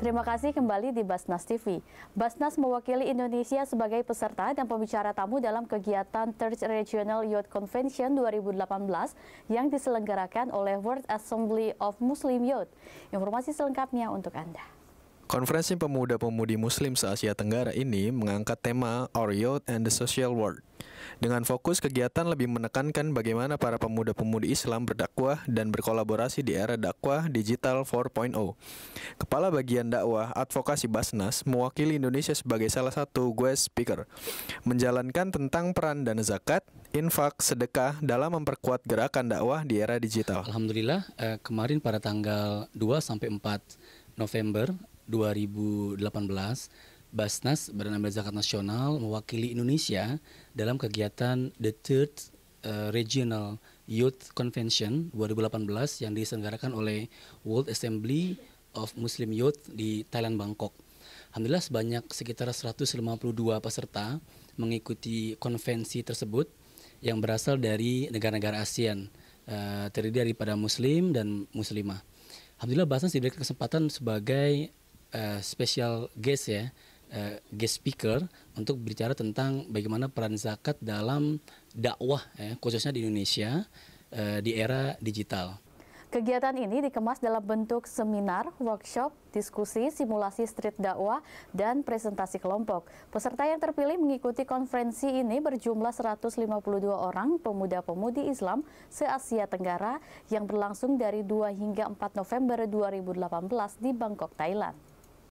Terima kasih kembali di Basnas TV. Basnas mewakili Indonesia sebagai peserta dan pembicara tamu dalam kegiatan Third Regional Youth Convention 2018 yang diselenggarakan oleh World Assembly of Muslim Youth. Informasi selengkapnya untuk Anda. Konferensi Pemuda-Pemudi Muslim se-Asia Tenggara ini mengangkat tema Our Youth and the Social World dengan fokus kegiatan lebih menekankan bagaimana para pemuda-pemudi Islam berdakwah dan berkolaborasi di era dakwah digital 4.0. Kepala Bagian Dakwah Advokasi Basnas mewakili Indonesia sebagai salah satu guest speaker, menjalankan tentang peran dan zakat, infak, sedekah dalam memperkuat gerakan dakwah di era digital. Alhamdulillah, eh, kemarin pada tanggal 2 sampai 4 November 2018 Basnas Badan Amil Zakat Nasional mewakili Indonesia dalam kegiatan The Third eh, Regional Youth Convention 2018 yang diselenggarakan oleh World Assembly of Muslim Youth di Thailand Bangkok. Alhamdulillah sebanyak sekitar 152 peserta mengikuti konvensi tersebut yang berasal dari negara-negara ASEAN eh, terdiri daripada muslim dan muslimah. Alhamdulillah Basnas diberikan kesempatan sebagai eh, special guest ya uh, guest speaker untuk berbicara tentang bagaimana peran zakat dalam dakwah ya, khususnya di Indonesia uh, di era digital. Kegiatan ini dikemas dalam bentuk seminar, workshop, diskusi, simulasi street dakwah, dan presentasi kelompok. Peserta yang terpilih mengikuti konferensi ini berjumlah 152 orang pemuda-pemudi Islam se-Asia Tenggara yang berlangsung dari 2 hingga 4 November 2018 di Bangkok, Thailand.